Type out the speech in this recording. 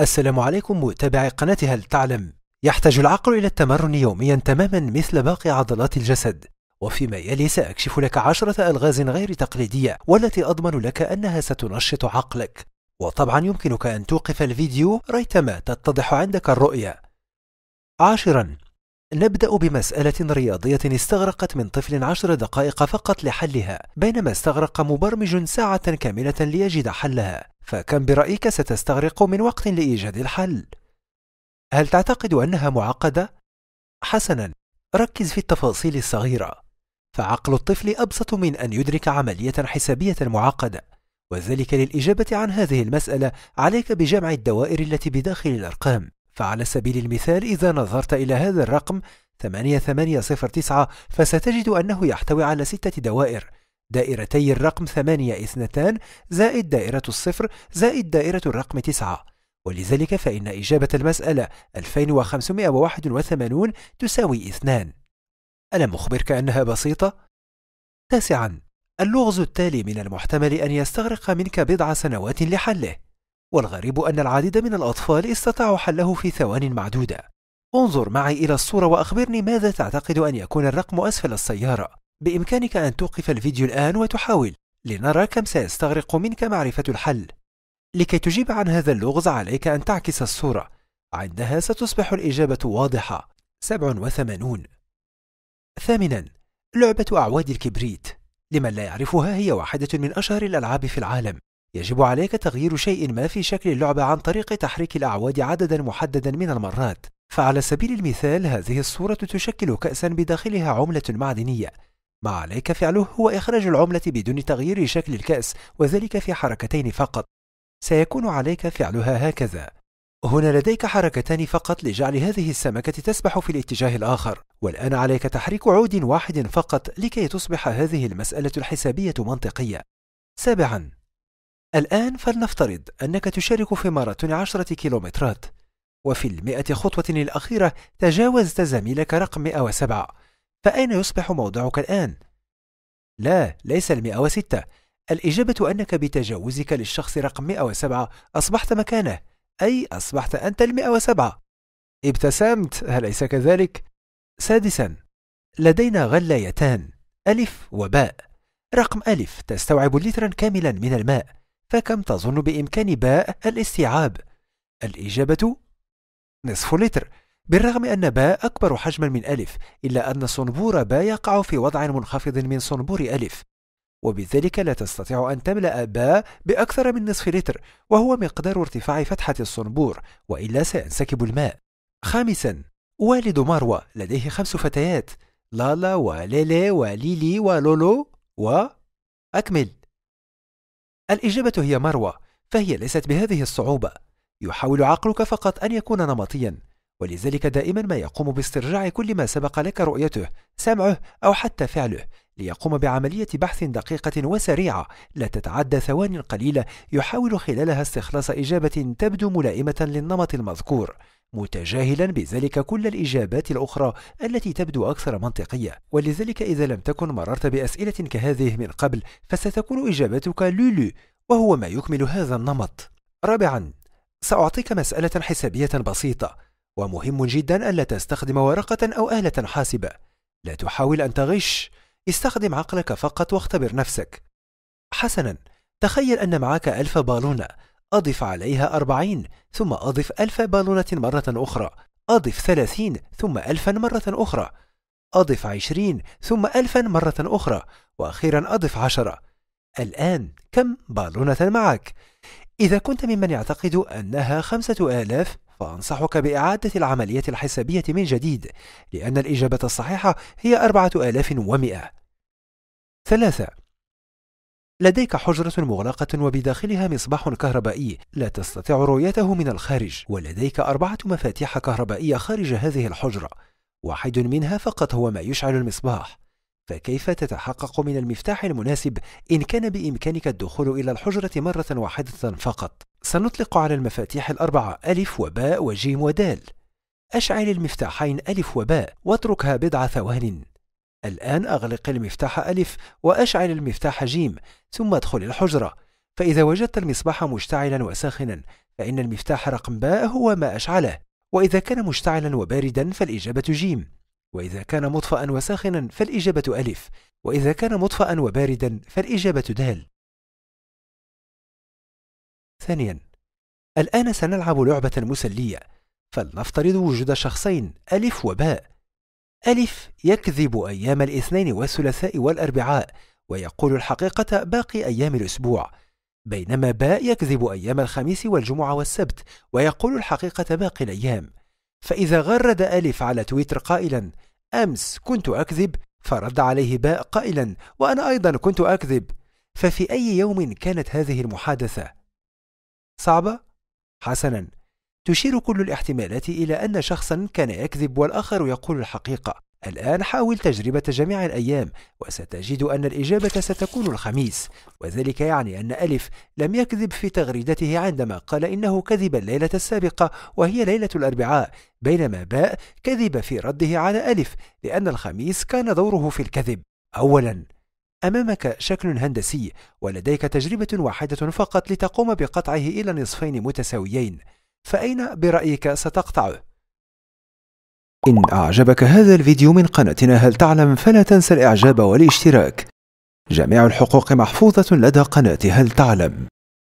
السلام عليكم متابعي قناة هل تعلم يحتاج العقل إلى التمرن يوميا تماما مثل باقي عضلات الجسد وفيما يلي سأكشف لك عشرة ألغاز غير تقليدية والتي أضمن لك أنها ستنشط عقلك وطبعا يمكنك أن توقف الفيديو ريتما تتضح عندك الرؤية عاشرا نبدأ بمسألة رياضية استغرقت من طفل عشر دقائق فقط لحلها بينما استغرق مبرمج ساعة كاملة ليجد حلها فكم برأيك ستستغرق من وقت لإيجاد الحل؟ هل تعتقد أنها معقدة؟ حسنا ركز في التفاصيل الصغيرة فعقل الطفل أبسط من أن يدرك عملية حسابية معقدة وذلك للإجابة عن هذه المسألة عليك بجمع الدوائر التي بداخل الأرقام فعلى سبيل المثال إذا نظرت إلى هذا الرقم 8809 فستجد أنه يحتوي على ستة دوائر دائرتي الرقم 8 2 زائد دائرة الصفر زائد دائرة الرقم 9 ولذلك فإن إجابة المسألة 2581 تساوي 2 ألم أخبرك أنها بسيطة؟ تاسعاً اللغز التالي من المحتمل أن يستغرق منك بضع سنوات لحله والغريب أن العديد من الأطفال استطاعوا حله في ثوان معدودة انظر معي إلى الصورة وأخبرني ماذا تعتقد أن يكون الرقم أسفل السيارة بإمكانك أن توقف الفيديو الآن وتحاول لنرى كم سيستغرق منك معرفة الحل لكي تجيب عن هذا اللغز عليك أن تعكس الصورة عندها ستصبح الإجابة واضحة 87 ثامنا لعبة أعواد الكبريت لمن لا يعرفها هي واحدة من أشهر الألعاب في العالم يجب عليك تغيير شيء ما في شكل اللعبة عن طريق تحريك الأعواد عددا محددا من المرات فعلى سبيل المثال هذه الصورة تشكل كأسا بداخلها عملة معدنية ما عليك فعله هو إخراج العملة بدون تغيير شكل الكأس وذلك في حركتين فقط سيكون عليك فعلها هكذا هنا لديك حركتان فقط لجعل هذه السمكة تسبح في الاتجاه الآخر والآن عليك تحريك عود واحد فقط لكي تصبح هذه المسألة الحسابية منطقية سابعاً الآن فلنفترض أنك تشارك في ماراثون عشرة كيلومترات وفي المئة خطوة الأخيرة تجاوزت زميلك رقم 107 فأين يصبح موضعك الآن؟ لا ليس المئة وستة الإجابة أنك بتجاوزك للشخص رقم 107 أصبحت مكانه أي أصبحت أنت المئة وسبعة ابتسمت أليس كذلك؟ سادسا لدينا غلايتان ألف وباء رقم ألف تستوعب لترا كاملا من الماء فكم تظن بإمكان باء الاستيعاب؟ الإجابة نصف لتر بالرغم أن باء أكبر حجما من ألف إلا أن صنبور باء يقع في وضع منخفض من صنبور ألف وبذلك لا تستطيع أن تملأ باء بأكثر من نصف لتر وهو مقدار ارتفاع فتحة الصنبور وإلا سينسكب الماء خامسا والد مروة لديه خمس فتيات لالا وليلي وليلي ولولو و أكمل الإجابة هي مروة فهي ليست بهذه الصعوبة يحاول عقلك فقط أن يكون نمطيا ولذلك دائما ما يقوم باسترجاع كل ما سبق لك رؤيته سمعه أو حتى فعله ليقوم بعملية بحث دقيقة وسريعة لا تتعدى ثوان قليلة يحاول خلالها استخلاص إجابة تبدو ملائمة للنمط المذكور متجاهلا بذلك كل الإجابات الأخرى التي تبدو أكثر منطقية ولذلك إذا لم تكن مررت بأسئلة كهذه من قبل فستكون إجابتك لولو وهو ما يكمل هذا النمط رابعا سأعطيك مسألة حسابية بسيطة ومهم جدا ألا تستخدم ورقة أو آلة حاسبة لا تحاول أن تغش استخدم عقلك فقط واختبر نفسك حسنا تخيل أن معك ألف بالونة أضف عليها أربعين ثم أضف ألف بالونة مرة أخرى أضف ثلاثين ثم ألفا مرة أخرى أضف عشرين ثم ألفا مرة أخرى وأخيرا أضف عشرة الآن كم بالونة معك؟ إذا كنت ممن يعتقد أنها خمسة آلاف فأنصحك بإعادة العملية الحسابية من جديد لأن الإجابة الصحيحة هي أربعة آلاف ومئة ثلاثة لديك حجرة مغلقة وبداخلها مصباح كهربائي لا تستطيع رؤيته من الخارج ولديك أربعة مفاتيح كهربائية خارج هذه الحجرة واحد منها فقط هو ما يشعل المصباح فكيف تتحقق من المفتاح المناسب إن كان بإمكانك الدخول إلى الحجرة مرة واحدة فقط؟ سنطلق على المفاتيح الأربعة ألف وباء وجيم ودال أشعل المفتاحين ألف وباء واتركها بضع ثوان الآن أغلق المفتاح ألف وأشعل المفتاح جيم ثم ادخل الحجرة فإذا وجدت المصباح مشتعلا وساخنا فإن المفتاح رقم باء هو ما أشعله وإذا كان مشتعلا وباردا فالإجابة جيم وإذا كان مطفأ وساخنا فالإجابة ألف وإذا كان مطفأ وباردا فالإجابة دال ثانيا الآن سنلعب لعبة مسلية فلنفترض وجود شخصين ألف وباء ألف يكذب أيام الاثنين والثلاثاء والأربعاء ويقول الحقيقة باقي أيام الأسبوع بينما باء يكذب أيام الخميس والجمعة والسبت ويقول الحقيقة باقي الأيام فإذا غرد ألف على تويتر قائلا أمس كنت أكذب فرد عليه باء قائلا وأنا أيضا كنت أكذب ففي أي يوم كانت هذه المحادثة؟ صعبة؟ حسنا تشير كل الاحتمالات إلى أن شخصا كان يكذب والآخر يقول الحقيقة الآن حاول تجربة جميع الأيام وستجد أن الإجابة ستكون الخميس وذلك يعني أن ألف لم يكذب في تغريدته عندما قال إنه كذب الليلة السابقة وهي ليلة الأربعاء بينما باء كذب في رده على ألف لأن الخميس كان دوره في الكذب أولاً أمامك شكل هندسي ولديك تجربة واحدة فقط لتقوم بقطعه إلى نصفين متساويين فأين برأيك ستقطعه؟ إن أعجبك هذا الفيديو من قناتنا هل تعلم فلا تنسى الإعجاب والاشتراك جميع الحقوق محفوظة لدى قناة هل تعلم